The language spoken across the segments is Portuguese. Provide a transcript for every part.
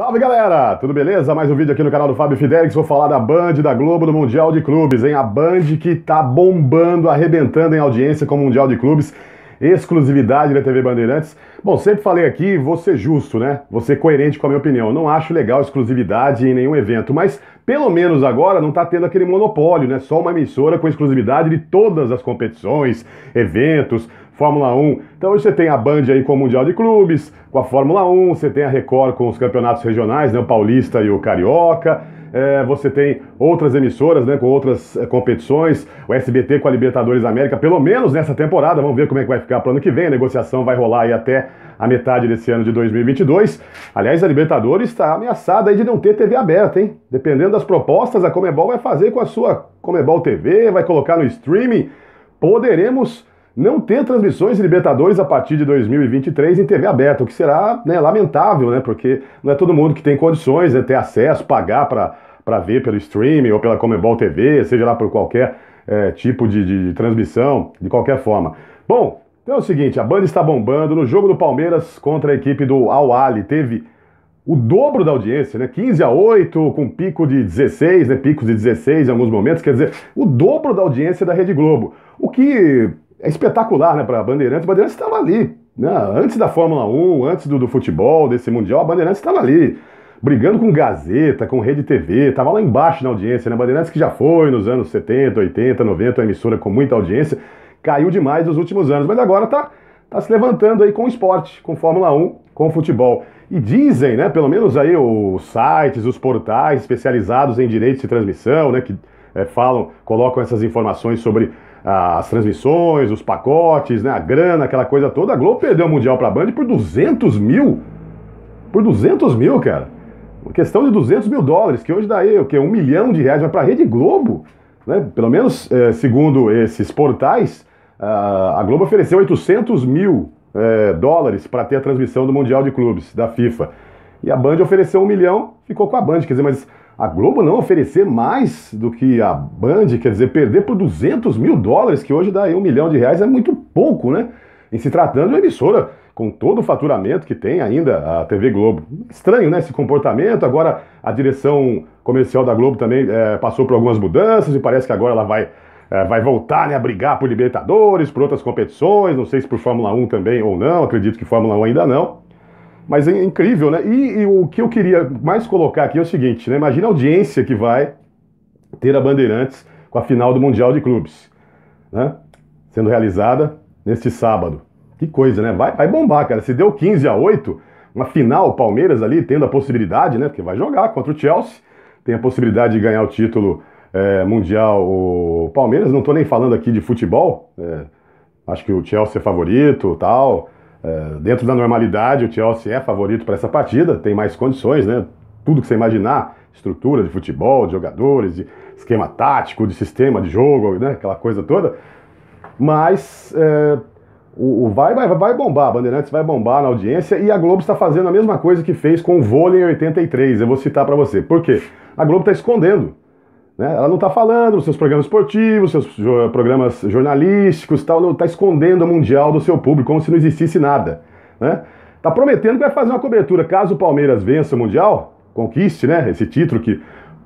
Salve galera, tudo beleza? Mais um vídeo aqui no canal do Fábio Fidelix, vou falar da Band, da Globo, do Mundial de Clubes, hein? A Band que tá bombando, arrebentando em audiência com o Mundial de Clubes, exclusividade da TV Bandeirantes. Bom, sempre falei aqui, vou ser justo, né? Vou ser coerente com a minha opinião. Não acho legal exclusividade em nenhum evento, mas pelo menos agora não tá tendo aquele monopólio, né? Só uma emissora com exclusividade de todas as competições, eventos, Fórmula 1. Então hoje você tem a Band aí com o Mundial de Clubes, com a Fórmula 1, você tem a Record com os campeonatos regionais, né, o Paulista e o Carioca. É, você tem outras emissoras né, com outras é, competições, o SBT com a Libertadores América, pelo menos nessa temporada, vamos ver como é que vai ficar para o ano que vem, a negociação vai rolar aí até a metade desse ano de 2022. Aliás, a Libertadores está ameaçada aí de não ter TV aberta, hein? Dependendo das propostas, a Comebol vai fazer com a sua Comebol TV, vai colocar no streaming, poderemos não ter transmissões de Libertadores a partir de 2023 em TV aberta, o que será né, lamentável, né? Porque não é todo mundo que tem condições de né, ter acesso, pagar para ver pelo streaming ou pela Comebol TV, seja lá por qualquer é, tipo de, de, de transmissão, de qualquer forma. Bom, então é o seguinte, a banda está bombando. No jogo do Palmeiras contra a equipe do Al teve o dobro da audiência, né? 15 a 8, com pico de 16, né? Picos de 16 em alguns momentos, quer dizer, o dobro da audiência da Rede Globo. O que é espetacular, né, para Bandeirantes. Bandeirantes estava ali, né? Antes da Fórmula 1, antes do, do futebol, desse mundial, a Bandeirantes estava ali, brigando com Gazeta, com Rede TV, estava lá embaixo na audiência, né? Bandeirantes que já foi nos anos 70, 80, 90, uma emissora com muita audiência, caiu demais nos últimos anos, mas agora tá tá se levantando aí com o esporte, com Fórmula 1, com o futebol. E dizem, né, pelo menos aí os sites, os portais especializados em direitos de transmissão, né, que é, falam, colocam essas informações sobre ah, as transmissões, os pacotes, né, a grana, aquela coisa toda. A Globo perdeu o Mundial para a Band por 200 mil. Por 200 mil, cara. Uma questão de 200 mil dólares, que hoje daí o quê? Um milhão de reais, mas para a Rede Globo, né? pelo menos é, segundo esses portais, a Globo ofereceu 800 mil é, dólares para ter a transmissão do Mundial de Clubes da FIFA. E a Band ofereceu um milhão, ficou com a Band. Quer dizer, mas a Globo não oferecer mais do que a Band, quer dizer, perder por 200 mil dólares, que hoje dá aí um milhão de reais, é muito pouco, né? Em se tratando de uma emissora com todo o faturamento que tem ainda a TV Globo. Estranho, né, esse comportamento. Agora a direção comercial da Globo também é, passou por algumas mudanças e parece que agora ela vai, é, vai voltar né, a brigar por Libertadores, por outras competições, não sei se por Fórmula 1 também ou não, acredito que Fórmula 1 ainda não. Mas é incrível, né? E, e, o que eu queria mais colocar aqui é o seguinte, né? Imagina a audiência que vai ter a Bandeirantes com a final do Mundial de Clubes, né? Sendo realizada neste sábado. Que coisa, né? Vai, vai bombar, cara. Se deu 15 a 8, uma final, Palmeiras ali tendo a possibilidade, né? Porque vai jogar contra o Chelsea, tem a possibilidade de ganhar o título é, mundial o Palmeiras. Não tô nem falando aqui de futebol, é, acho que o Chelsea é favorito tal é, dentro da normalidade, o Chelsea é favorito para essa partida, tem mais condições, né? Tudo que você imaginar, estrutura de futebol, de jogadores, de esquema tático, de sistema de jogo, né? Aquela coisa toda. Mas é, o, o vai, vai, vai bombar, a Bandeirantes vai bombar na audiência e a Globo está fazendo a mesma coisa que fez com o vôlei em 83. Eu vou citar para você. Por quê? A Globo está escondendo. Né? Ela não está falando dos seus programas esportivos, seus programas jornalísticos, tal, está escondendo o Mundial do seu público, como se não existisse nada. Né? Tá prometendo que vai fazer uma cobertura caso o Palmeiras vença o Mundial, conquiste né, esse título que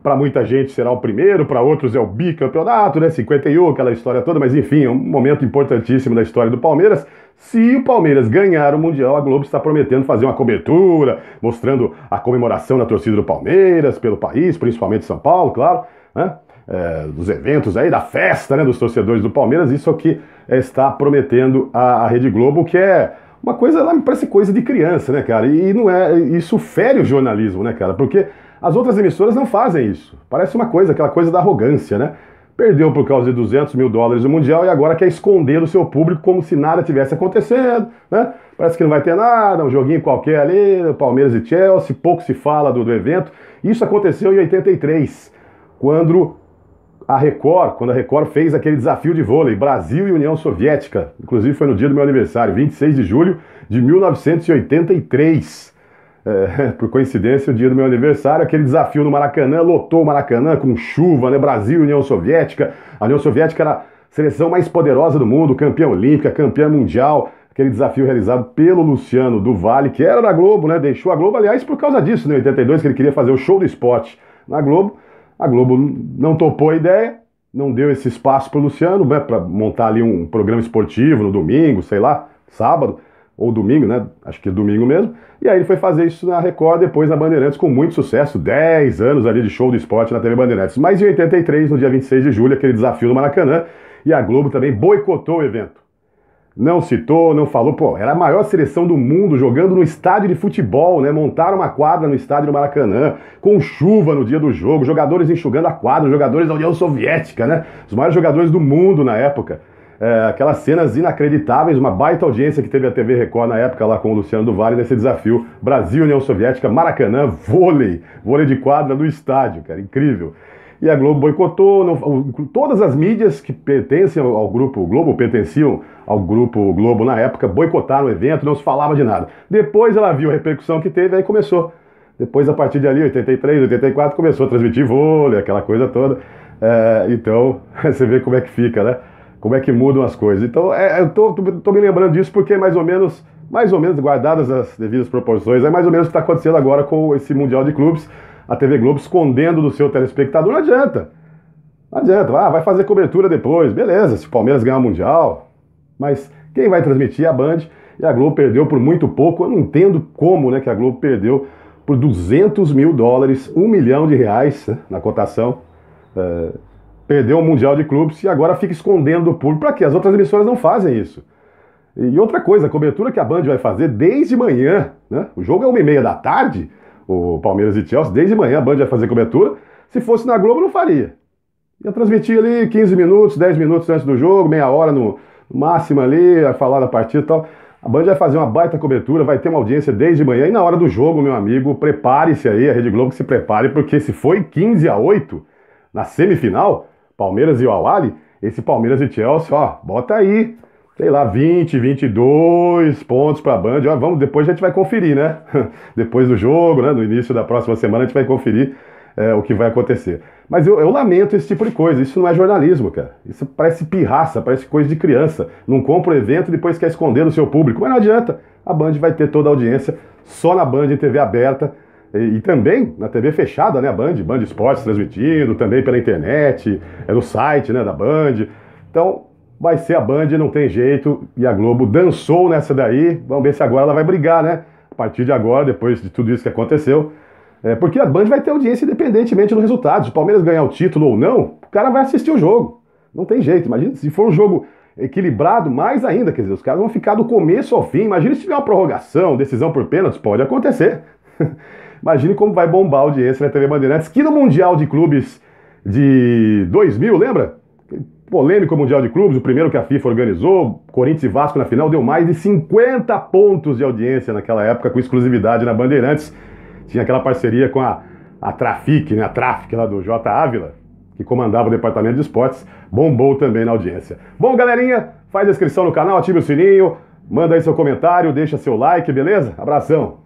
para muita gente será o primeiro, para outros é o bicampeonato, né? 51, aquela história toda, mas enfim, é um momento importantíssimo da história do Palmeiras. Se o Palmeiras ganhar o Mundial, a Globo está prometendo fazer uma cobertura, mostrando a comemoração da torcida do Palmeiras pelo país, principalmente São Paulo, claro, né? É, dos eventos aí, da festa né, dos torcedores do Palmeiras, isso aqui está prometendo a, a Rede Globo, que é uma coisa, ela me parece coisa de criança, né, cara? E, e não é, isso fere o jornalismo, né, cara? Porque as outras emissoras não fazem isso. Parece uma coisa, aquela coisa da arrogância, né? Perdeu por causa de 200 mil dólares do Mundial e agora quer esconder do seu público como se nada tivesse acontecendo, né? Parece que não vai ter nada, um joguinho qualquer ali, Palmeiras e Chelsea, pouco se fala do, do evento. Isso aconteceu em 83, quando a Record, quando a Record fez aquele desafio de vôlei, Brasil e União Soviética. Inclusive foi no dia do meu aniversário, 26 de julho de 1983. É, por coincidência, o dia do meu aniversário, aquele desafio no Maracanã, lotou o Maracanã com chuva, né? Brasil, União Soviética. A União Soviética era a seleção mais poderosa do mundo, campeã olímpica, campeã mundial. Aquele desafio realizado pelo Luciano do Vale, que era da Globo, né? Deixou a Globo, aliás, por causa disso, né? Em 82, que ele queria fazer o show do esporte na Globo. A Globo não topou a ideia, não deu esse espaço para o Luciano, né? Para montar ali um programa esportivo no domingo, sei lá, sábado ou domingo, né? Acho que domingo mesmo. E aí ele foi fazer isso na Record, depois na Bandeirantes, com muito sucesso. 10 anos ali de show do esporte na TV Bandeirantes. Mas em 83, no dia 26 de julho, aquele desafio do Maracanã. E a Globo também boicotou o evento. Não citou, não falou. Pô, era a maior seleção do mundo jogando no estádio de futebol, né? Montaram uma quadra no estádio do Maracanã, com chuva no dia do jogo, jogadores enxugando a quadra, jogadores da União Soviética, né? Os maiores jogadores do mundo na época é, aquelas cenas inacreditáveis, uma baita audiência que teve a TV Record na época lá com o Luciano do Vale nesse desafio Brasil, União Soviética, Maracanã, vôlei, vôlei de quadra no estádio, cara, incrível. E a Globo boicotou, não, todas as mídias que pertencem ao, ao grupo Globo, pertenciam ao grupo Globo na época, boicotaram o evento, não se falava de nada. Depois ela viu a repercussão que teve, aí começou. Depois, a partir de ali, 83, 84, começou a transmitir vôlei, aquela coisa toda. É, então, você vê como é que fica, né? como é que mudam as coisas. Então, é, eu estou me lembrando disso porque é mais ou menos, mais ou menos guardadas as devidas proporções, é mais ou menos o que está acontecendo agora com esse Mundial de Clubes, a TV Globo escondendo do seu telespectador, não adianta. Não adianta, ah, vai fazer cobertura depois, beleza, se o Palmeiras ganhar o Mundial, mas quem vai transmitir é a Band, e a Globo perdeu por muito pouco, eu não entendo como né, que a Globo perdeu por 200 mil dólares, um milhão de reais né, na cotação, é, perdeu o Mundial de Clubes e agora fica escondendo o público. Para quê? As outras emissoras não fazem isso. E outra coisa, a cobertura que a Band vai fazer desde manhã, né? O jogo é uma e meia da tarde, o Palmeiras e Chelsea, desde manhã a Band vai fazer cobertura. Se fosse na Globo, não faria. Ia transmitir ali 15 minutos, 10 minutos antes do jogo, meia hora no máximo ali, a falar da partida e tal. A Band vai fazer uma baita cobertura, vai ter uma audiência desde manhã. E na hora do jogo, meu amigo, prepare-se aí, a Rede Globo se prepare, porque se foi 15 a 8 na semifinal, Palmeiras e o Awali, esse Palmeiras e Chelsea, ó, bota aí, sei lá, 20, 22 pontos para a Band. Ó, vamos, depois a gente vai conferir, né? depois do jogo, né? no início da próxima semana, a gente vai conferir é, o que vai acontecer. Mas eu, eu, lamento esse tipo de coisa. Isso não é jornalismo, cara. Isso parece pirraça, parece coisa de criança. Não compra o evento e depois quer esconder o seu público. Mas não adianta. A Band vai ter toda a audiência só na Band em TV aberta e, e, também na TV fechada, né? A Band, Band Esportes transmitindo, também pela internet, é no site né, da Band. Então, vai ser a Band, não tem jeito. E a Globo dançou nessa daí. Vamos ver se agora ela vai brigar, né? A partir de agora, depois de tudo isso que aconteceu. É, porque a Band vai ter audiência independentemente do resultado. Se o Palmeiras ganhar o título ou não, o cara vai assistir o jogo. Não tem jeito. Imagina se for um jogo equilibrado mais ainda, quer dizer, os caras vão ficar do começo ao fim. Imagina se tiver uma prorrogação, decisão por pênaltis, pode acontecer. Imagine como vai bombar a audiência na né, TV Bandeirantes, que no Mundial de Clubes de 2000, lembra? Polêmico Mundial de Clubes, o primeiro que a FIFA organizou, Corinthians e Vasco na final, deu mais de 50 pontos de audiência naquela época, com exclusividade na Bandeirantes. Tinha aquela parceria com a, a Trafic, né, a Trafic lá do J. Ávila, que comandava o departamento de esportes, bombou também na audiência. Bom, galerinha, faz a inscrição no canal, ative o sininho, manda aí seu comentário, deixa seu like, beleza? Abração!